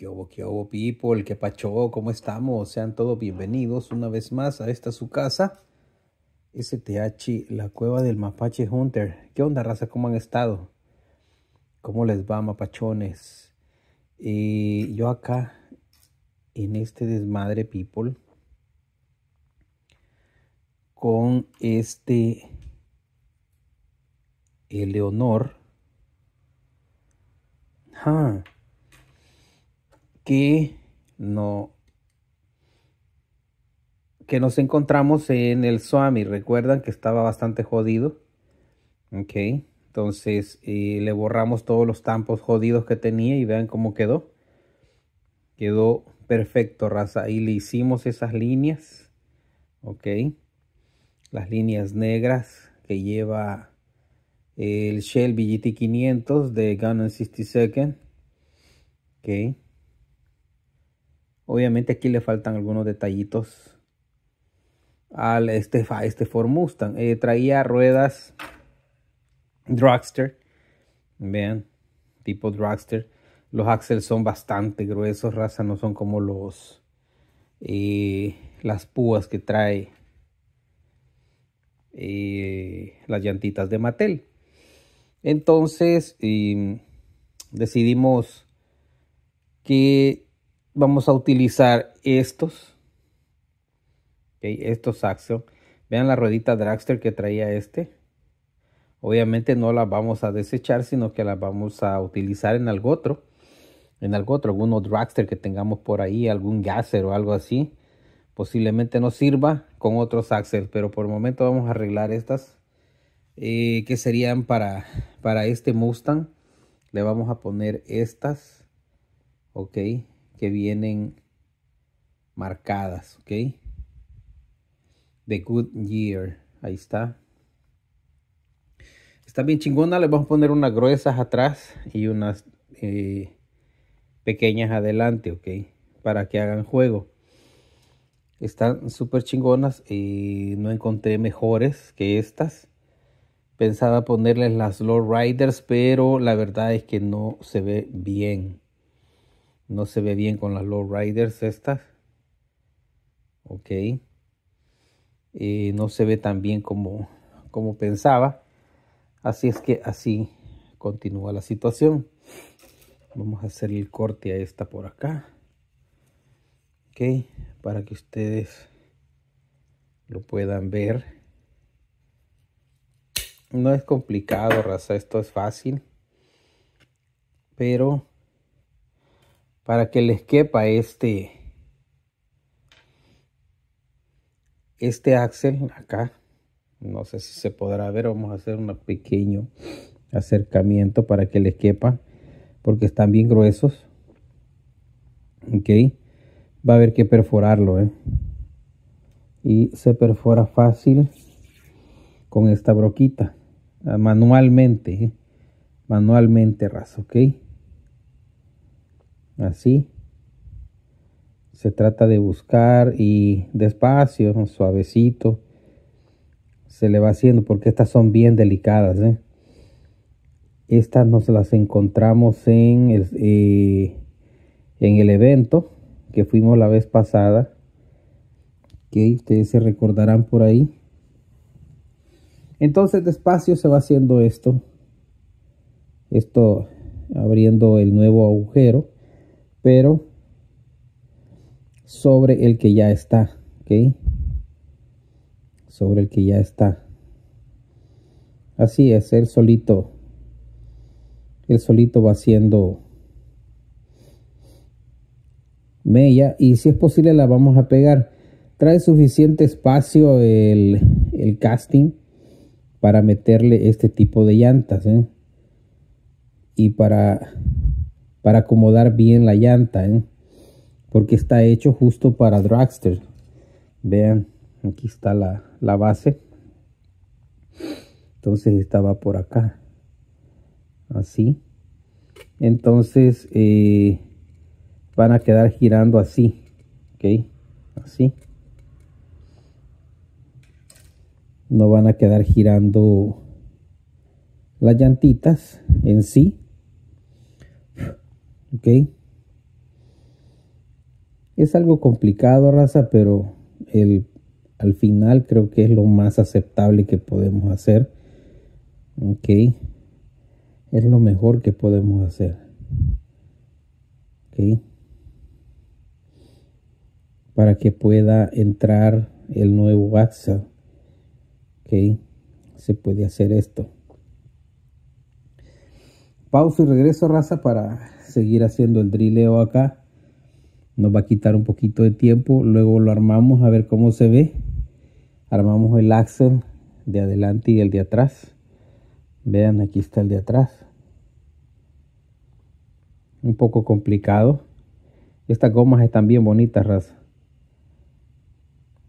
¿Qué hubo, qué hubo, people? ¿Qué pachó? ¿Cómo estamos? Sean todos bienvenidos una vez más a esta su casa. STH, la cueva del Mapache Hunter. ¿Qué onda, raza? ¿Cómo han estado? ¿Cómo les va, mapachones? y eh, yo acá, en este desmadre, people, con este Eleonor. Ah que, no, que nos encontramos en el Swami. Recuerdan que estaba bastante jodido. Ok, entonces eh, le borramos todos los tampos jodidos que tenía y vean cómo quedó. Quedó perfecto, raza. Y le hicimos esas líneas. Ok, las líneas negras que lleva el Shell vgt 500 de Gun and 60 Second. Okay. Obviamente aquí le faltan algunos detallitos al este, a este Ford Mustang. Eh, traía ruedas dragster. Vean, tipo dragster. Los axles son bastante gruesos, raza. No son como los... Eh, las púas que trae eh, las llantitas de Mattel. Entonces em, decidimos que vamos a utilizar estos, estos axles. Vean la ruedita dragster que traía este. Obviamente no la vamos a desechar, sino que la vamos a utilizar en algo otro. En algo otro, Algunos dragster que tengamos por ahí, algún gasser o algo así. Posiblemente nos sirva con otros axles, pero por el momento vamos a arreglar estas eh, que serían para, para este Mustang. Le vamos a poner estas. Ok que vienen marcadas, ¿ok? The Good Year, ahí está. Está bien chingona, le vamos a poner unas gruesas atrás y unas eh, pequeñas adelante, ¿ok? Para que hagan juego. Están súper chingonas y eh, no encontré mejores que estas. Pensaba ponerles las Low Riders, pero la verdad es que no se ve bien. No se ve bien con las low riders estas. Ok. Eh, no se ve tan bien como, como pensaba. Así es que así continúa la situación. Vamos a hacer el corte a esta por acá. Ok. Para que ustedes lo puedan ver no es complicado, raza, esto es fácil. Pero para que les quepa este este axel acá no sé si se podrá ver vamos a hacer un pequeño acercamiento para que les quepa porque están bien gruesos ok va a haber que perforarlo ¿eh? y se perfora fácil con esta broquita manualmente ¿eh? manualmente raso, ok así. Se trata de buscar y despacio, suavecito, se le va haciendo porque estas son bien delicadas. ¿eh? Estas nos las encontramos en el, eh, en el evento que fuimos la vez pasada. Que ustedes se recordarán por ahí. Entonces despacio se va haciendo esto. Esto abriendo el nuevo agujero pero sobre el que ya está, ¿ok? Sobre el que ya está. Así es, el solito, el solito va haciendo mella y si es posible la vamos a pegar. Trae suficiente espacio el, casting para meterle este tipo de llantas ¿eh? y para para acomodar bien la llanta, ¿eh? porque está hecho justo para dragster. Vean, aquí está la, base. Entonces estaba por acá. Así. Entonces eh, van a quedar girando así. ¿Ok? Así. No van a quedar girando las llantitas en sí ¿Ok? Es algo complicado, raza, pero el, al final creo que es lo más aceptable que podemos hacer. ¿Ok? Es lo mejor que podemos hacer. ¿Ok? Para que pueda entrar el nuevo WhatsApp. ¿Ok? Se puede hacer esto pausa y regreso, raza, para seguir haciendo el drileo acá. Nos va a quitar un poquito de tiempo. Luego lo armamos a ver cómo se ve. Armamos el axel de adelante y el de atrás. Vean, aquí está el de atrás. Un poco complicado. Estas gomas están bien bonitas, raza.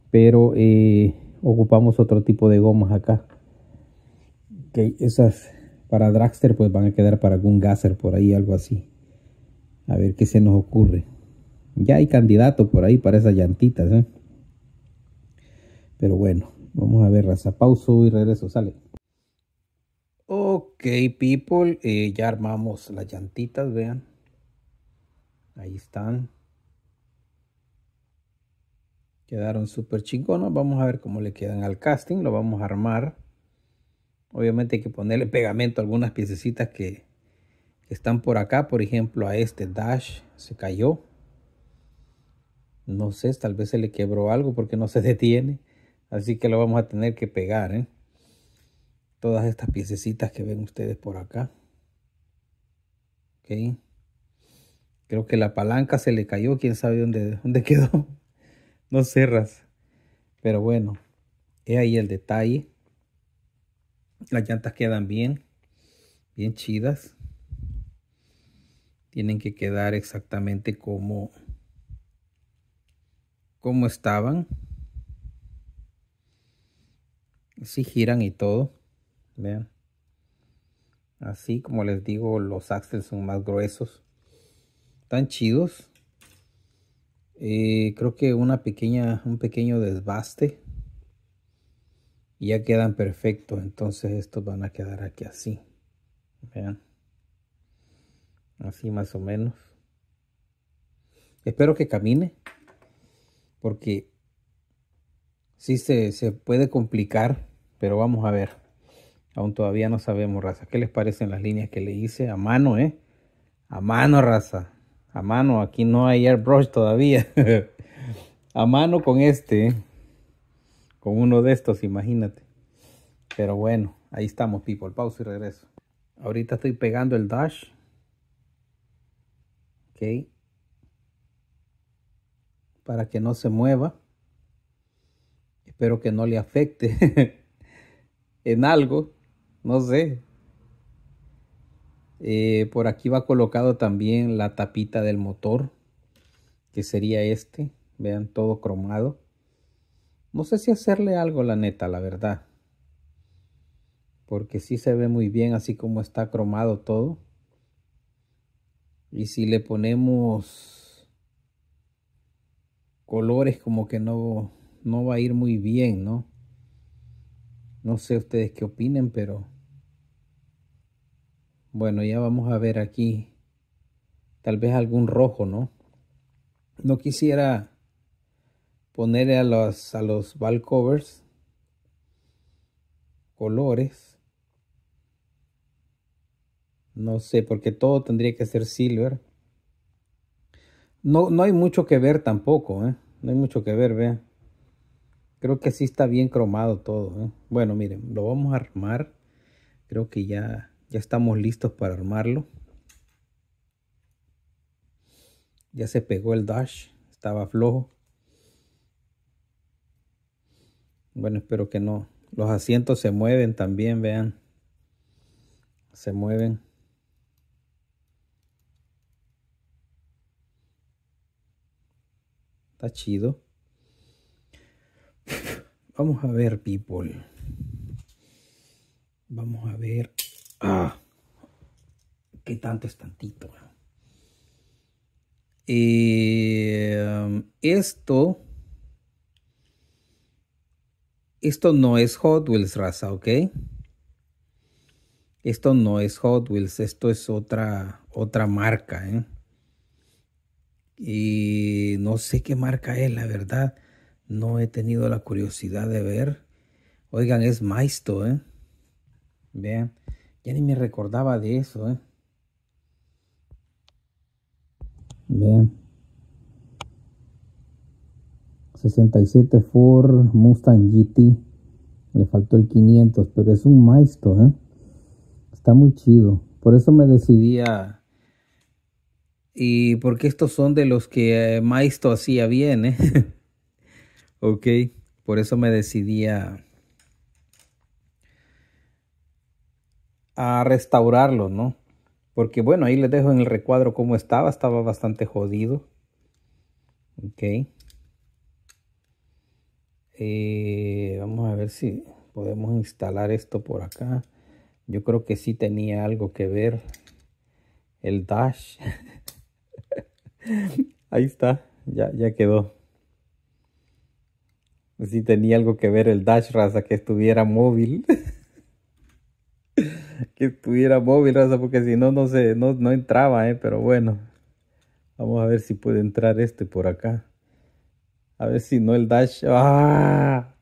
Pero eh, ocupamos otro tipo de gomas acá. que esas para Dragster, pues van a quedar para algún Gasser por ahí, algo así. A ver qué se nos ocurre. Ya hay candidato por ahí para esas llantitas, ¿eh? Pero bueno, vamos a ver, raza. Pauso y regreso, sale. Ok, people, eh, ya armamos las llantitas, vean. Ahí están. Quedaron súper chingonas. Vamos a ver cómo le quedan al casting. Lo vamos a armar. Obviamente hay que ponerle pegamento a algunas piececitas que, están por acá. Por ejemplo, a este dash se cayó. No sé, tal vez se le quebró algo porque no se detiene. Así que lo vamos a tener que pegar. ¿eh? Todas estas piececitas que ven ustedes por acá. Ok. Creo que la palanca se le cayó. Quién sabe dónde, dónde quedó. no cerras. Pero bueno. He ahí el detalle. Las llantas quedan bien, bien chidas. Tienen que quedar exactamente como, como estaban. Si giran y todo. Vean. Así como les digo, los axles son más gruesos. Están chidos. Eh, creo que una pequeña, un pequeño desbaste ya quedan perfectos. Entonces estos van a quedar aquí así. Vean. Así más o menos. Espero que camine. Porque sí se, se puede complicar. Pero vamos a ver. Aún todavía no sabemos, raza. ¿Qué les parecen las líneas que le hice? A mano, ¿eh? A mano, raza. A mano. Aquí no hay airbrush todavía. a mano con este, ¿eh? con uno de estos, imagínate. Pero bueno, ahí estamos, people. Pausa y regreso. Ahorita estoy pegando el dash. Ok. Para que no se mueva. Espero que no le afecte en algo. No sé. Eh, por aquí va colocado también la tapita del motor. Que sería este. Vean todo cromado. No sé si hacerle algo, la neta, la verdad. Porque sí se ve muy bien así como está cromado todo. Y si le ponemos colores como que no, no va a ir muy bien, ¿no? No sé ustedes qué opinen, pero... Bueno, ya vamos a ver aquí. Tal vez algún rojo, ¿no? No quisiera Ponerle a los, a los ball covers colores. No sé, porque todo tendría que ser silver. No, no hay mucho que ver tampoco, ¿eh? No hay mucho que ver, vean. Creo que sí está bien cromado todo. ¿eh? Bueno, miren, lo vamos a armar. Creo que ya, ya estamos listos para armarlo. Ya se pegó el dash. Estaba flojo. Bueno, espero que no. Los asientos se mueven también, vean. Se mueven. Está chido. Vamos a ver, people. Vamos a ver. Ah, qué tanto es tantito. Eh, um, esto esto no es Hot Wheels, raza, ¿ok? Esto no es Hot Wheels, esto es otra, otra marca, ¿eh? Y no sé qué marca es, la verdad. No he tenido la curiosidad de ver. Oigan, es Maisto, ¿eh? Vean, ya ni me recordaba de eso, ¿eh? Vean. 67 Ford Mustang GT. Le faltó el 500, pero es un maestro ¿eh? Está muy chido. Por eso me decidí a... Y porque estos son de los que eh, Maestro hacía bien, ¿eh? ok, por eso me decidí a... a restaurarlo, ¿no? Porque bueno, ahí les dejo en el recuadro cómo estaba, estaba bastante jodido. Ok. Eh, vamos a ver si podemos instalar esto por acá. Yo creo que sí tenía algo que ver. El dash. Ahí está. Ya, ya quedó. Sí tenía algo que ver el dash, raza, que estuviera móvil. que estuviera móvil, raza, porque si no, no, se, no, entraba, eh, pero bueno. Vamos a ver si puede entrar este por acá. A ver si no el dash. ¡Ah!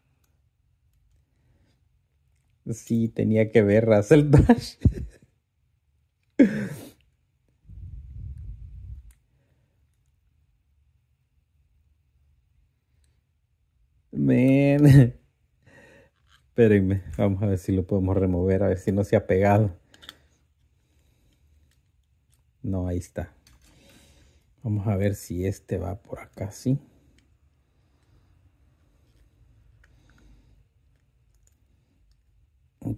Sí, tenía que ver el dash. Man. Espérenme, vamos a ver si lo podemos remover, a ver si no se ha pegado. No, ahí está. Vamos a ver si este va por acá, sí.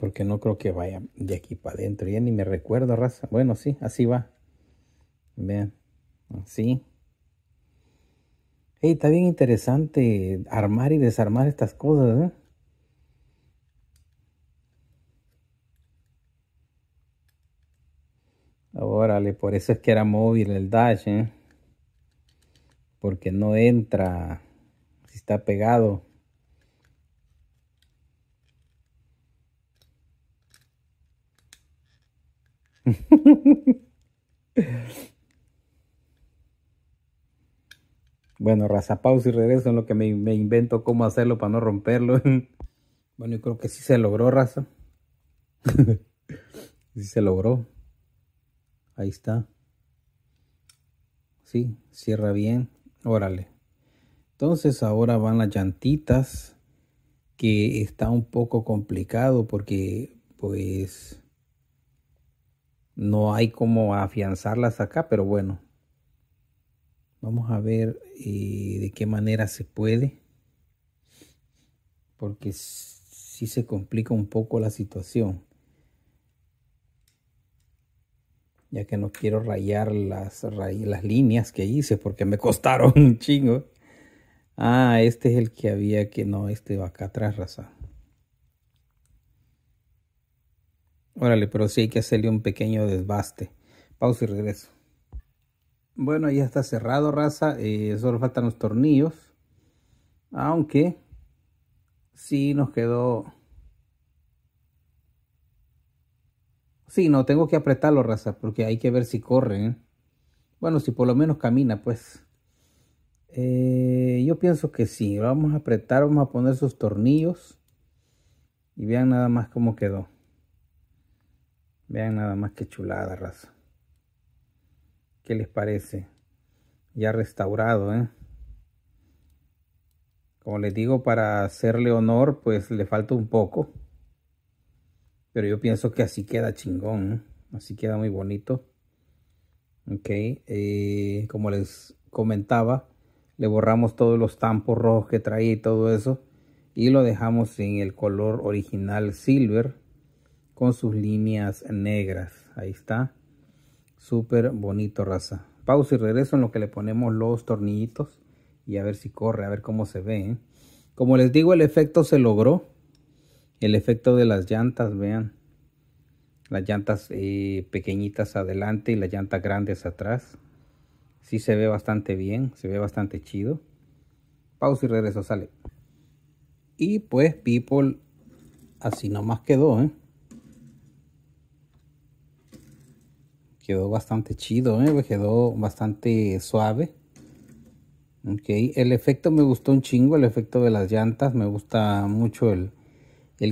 porque no creo que vaya de aquí para adentro. Ya ni me recuerdo, raza. Bueno, sí, así va. Vean, así. Hey, está bien interesante armar y desarmar estas cosas, ¿eh? Órale, por eso es que era móvil el dash, ¿eh? Porque no entra si está pegado. bueno, raza pausa y regreso en lo que me, me invento cómo hacerlo para no romperlo. bueno, yo creo que sí se logró, raza. sí se logró. Ahí está. Sí, cierra bien. Órale. Entonces ahora van las llantitas que está un poco complicado porque pues no hay como afianzarlas acá, pero bueno. Vamos a ver eh, de qué manera se puede. Porque sí se complica un poco la situación. Ya que no quiero rayar las, las líneas que hice porque me costaron un chingo. Ah, este es el que había que no, este va acá atrás, raza. Órale, pero sí hay que hacerle un pequeño desbaste. Pausa y regreso. Bueno, ya está cerrado, raza. Eh, solo faltan los tornillos. Aunque sí nos quedó... Sí, no, tengo que apretarlo, raza, porque hay que ver si corre. ¿eh? Bueno, si por lo menos camina, pues. Eh, yo pienso que sí. Vamos a apretar, vamos a poner sus tornillos. Y vean nada más cómo quedó. Vean nada más que chulada, raza. ¿Qué les parece? Ya restaurado, ¿eh? Como les digo, para hacerle honor, pues le falta un poco. Pero yo pienso que así queda chingón, ¿eh? Así queda muy bonito. Ok, eh, como les comentaba, le borramos todos los tampos rojos que traía y todo eso. Y lo dejamos en el color original silver con sus líneas negras. Ahí está. Súper bonito, raza. Pausa y regreso en lo que le ponemos los tornillitos y a ver si corre, a ver cómo se ve. ¿eh? Como les digo, el efecto se logró. El efecto de las llantas, vean. Las llantas eh, pequeñitas adelante y las llantas grandes atrás. Sí se ve bastante bien, se ve bastante chido. Pausa y regreso, sale. Y pues, people, así nomás quedó, ¿eh? quedó bastante chido, eh, me quedó bastante suave. Ok, el efecto me gustó un chingo, el efecto de las llantas, me gusta mucho el,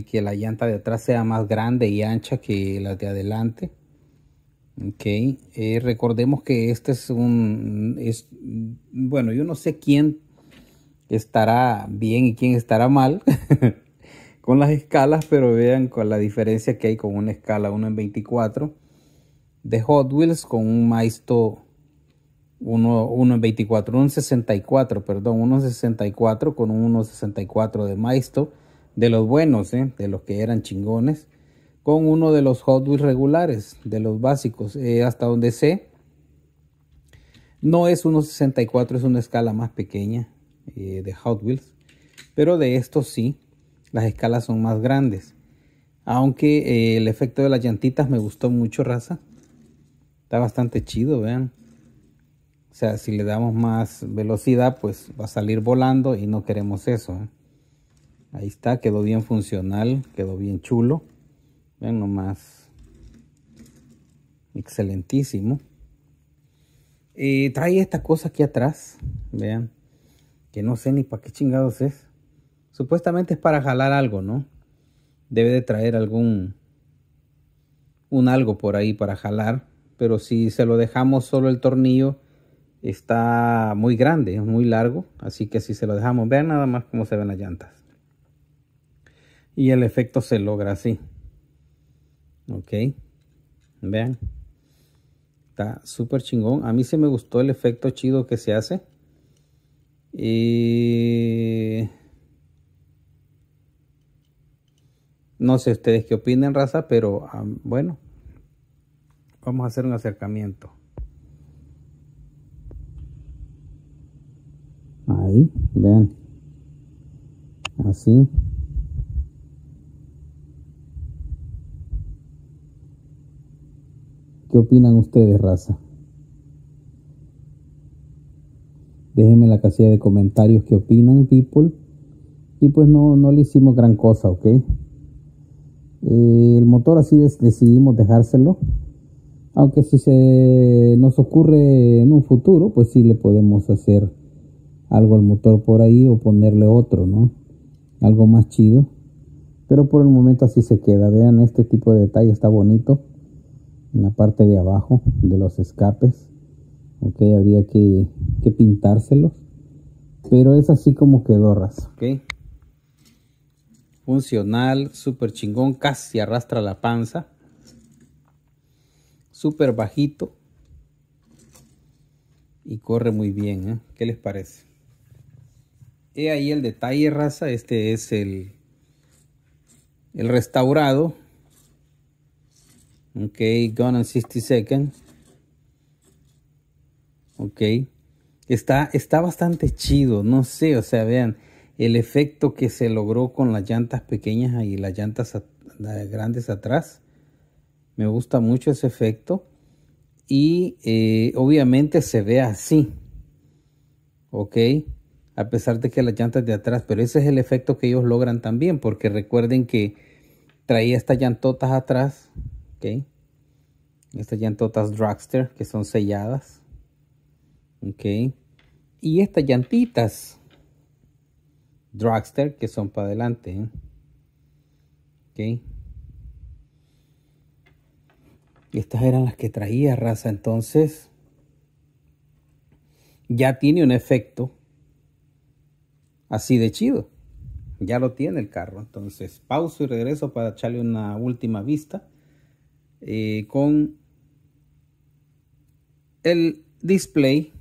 que la llanta de atrás sea más grande y ancha que la de adelante. Ok, eh, recordemos que este es un, bueno, yo no sé quién estará bien y quién estará mal con las escalas, pero vean con la diferencia que hay con una escala 1 en 24 de Hot Wheels con un Maisto 1.24, 24, 1.64, 64, perdón, 1.64 con un 1.64 de Maisto, de los buenos, eh, de los que eran chingones, con uno de los Hot Wheels regulares, de los básicos, eh, hasta donde sé. No es 1.64, es una escala más pequeña eh, de Hot Wheels, pero de estos sí, las escalas son más grandes. Aunque el efecto de las llantitas me gustó mucho, raza está bastante chido, vean. O sea, si le damos más velocidad, pues va a salir volando y no queremos eso. ¿eh? Ahí está, quedó bien funcional, quedó bien chulo. Vean nomás. Excelentísimo. Y trae esta cosa aquí atrás, vean, que no sé ni para qué chingados es. Supuestamente es para jalar algo, ¿no? Debe de traer algún, un algo por ahí para jalar pero si se lo dejamos solo el tornillo, está muy grande, es muy largo, así que si se lo dejamos, vean nada más cómo se ven las llantas. Y el efecto se logra así. Ok, vean, está súper chingón. A mí se me gustó el efecto chido que se hace. Y... Eh, no sé ustedes qué opinan, raza, pero ah, bueno, vamos a hacer un acercamiento. Ahí, vean. Así. ¿Qué opinan ustedes, raza? Déjenme la casilla de comentarios qué opinan, people. Y pues no, no le hicimos gran cosa, ¿ok? Eh, el motor así decidimos dejárselo aunque si se nos ocurre en un futuro, pues sí le podemos hacer algo al motor por ahí o ponerle otro, ¿no? Algo más chido. Pero por el momento así se queda. Vean, este tipo de detalle está bonito. En la parte de abajo de los escapes. Ok, habría que, pintárselos. Pero es así como quedó, raso. Ok. Funcional, súper chingón, casi arrastra la panza súper bajito y corre muy bien. ¿eh? ¿Qué les parece? He ahí el detalle, raza. Este es el, el restaurado. Ok, gone in 60 seconds. Ok. Está, está bastante chido, no sé, o sea, vean el efecto que se logró con las llantas pequeñas y las llantas grandes atrás. Me gusta mucho ese efecto. Y eh, obviamente se ve así. ¿Ok? A pesar de que las llantas de atrás. Pero ese es el efecto que ellos logran también. Porque recuerden que traía estas llantotas atrás. ¿Ok? Estas llantotas dragster que son selladas. ¿Ok? Y estas llantitas dragster que son para adelante. ¿eh? ¿Ok? estas eran las que traía raza. Entonces, ya tiene un efecto así de chido. Ya lo tiene el carro. Entonces, pauso y regreso para echarle una última vista eh, con el display.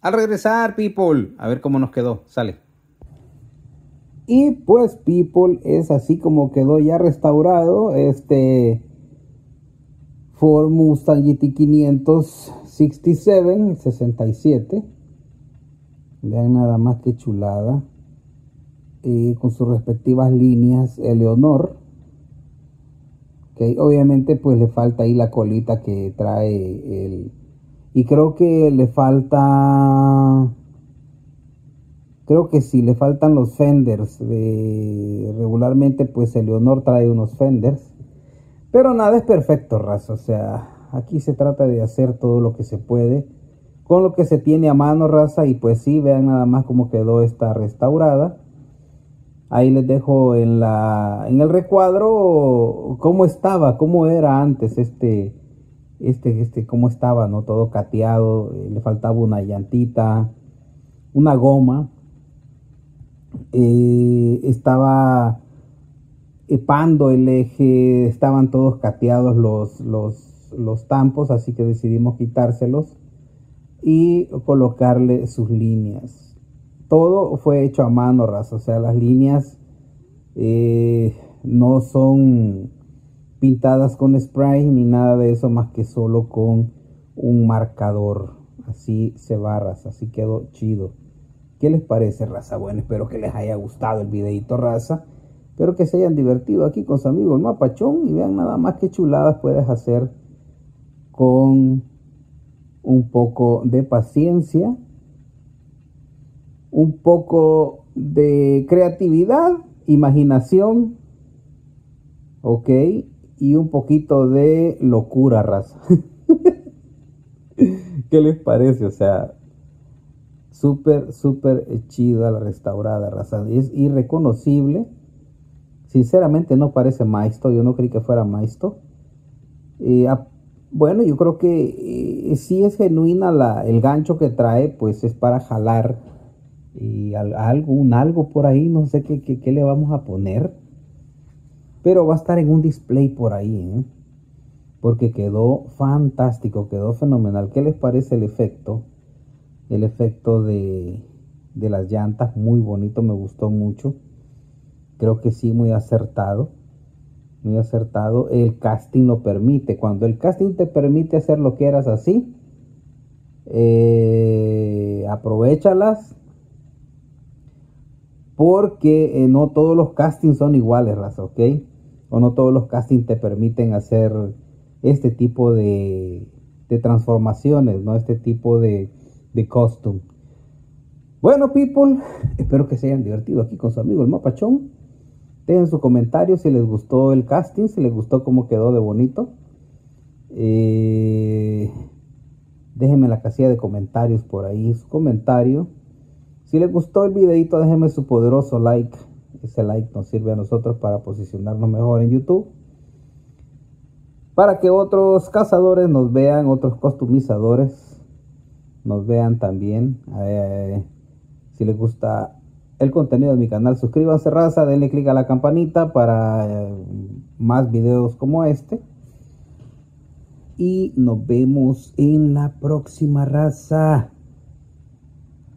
Al regresar, people, a ver cómo nos quedó. Sale. Y pues People es así como quedó ya restaurado. Este Ford Mustang GT 567, 67. Vean nada más que chulada. Y con sus respectivas líneas Eleonor. que Obviamente pues le falta ahí la colita que trae el... Y creo que le falta creo que si le faltan los fenders, regularmente pues el Leonor trae unos fenders. Pero nada es perfecto, raza. O sea, aquí se trata de hacer todo lo que se puede con lo que se tiene a mano, raza. Y pues sí, vean nada más cómo quedó esta restaurada. Ahí les dejo en, la, en el recuadro cómo estaba, cómo era antes este, este, este, cómo estaba, ¿no? Todo cateado, eh, le faltaba una llantita, una goma. Eh, estaba epando el eje, estaban todos cateados los, los, los tampos, así que decidimos quitárselos y colocarle sus líneas. Todo fue hecho a mano, o sea, las líneas eh, no son pintadas con spray ni nada de eso más que solo con un marcador. Así se barras, así quedó chido. ¿Qué les parece, raza? Bueno, espero que les haya gustado el videito, raza. Espero que se hayan divertido aquí con su amigo el mapachón y vean nada más qué chuladas puedes hacer con un poco de paciencia, un poco de creatividad, imaginación, ok, y un poquito de locura, raza. ¿Qué les parece? O sea, Súper, súper eh, chida la restaurada, raza. es irreconocible. Sinceramente no parece maestro Yo no creí que fuera maestro eh, bueno, yo creo que eh, si es genuina la, el gancho que trae, pues es para jalar y algo, un algo por ahí. No sé qué, le vamos a poner. Pero va a estar en un display por ahí. Porque quedó fantástico, quedó fenomenal. ¿Qué les parece el efecto? el efecto de, las llantas, muy bonito, me gustó mucho. Creo que sí, muy acertado. Muy acertado. El casting lo permite. Cuando el casting te permite hacer lo que eras así, eh, aprovechalas. Porque eh, no todos los castings son iguales, Raza, ¿ok? O no todos los castings te permiten hacer este tipo de, de transformaciones, ¿no? Este tipo de, de costume. Bueno, people, espero que se hayan divertido aquí con su amigo el Mapachón. Dejen su comentario. si les gustó el casting, si les gustó cómo quedó de bonito. Eh, déjenme la casilla de comentarios por ahí su comentario. Si les gustó el videito, déjenme su poderoso like. Ese like nos sirve a nosotros para posicionarnos mejor en YouTube. Para que otros cazadores nos vean, otros costumizadores nos vean también. Eh, si les gusta el contenido de mi canal, suscríbanse raza, denle click a la campanita para eh, más videos como este. Y nos vemos en la próxima raza.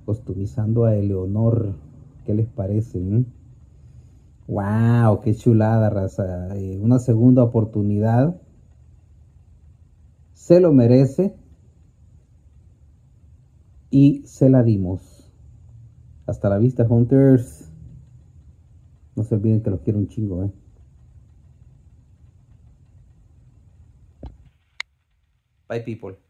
Costumizando a Eleonor. ¿Qué les parece? ¡Wow! Eh? ¡Qué chulada, raza! una segunda oportunidad. Se lo merece y se la dimos. Hasta la vista, Hunters. No se olviden que los quiero un chingo, ¿eh? Bye, people.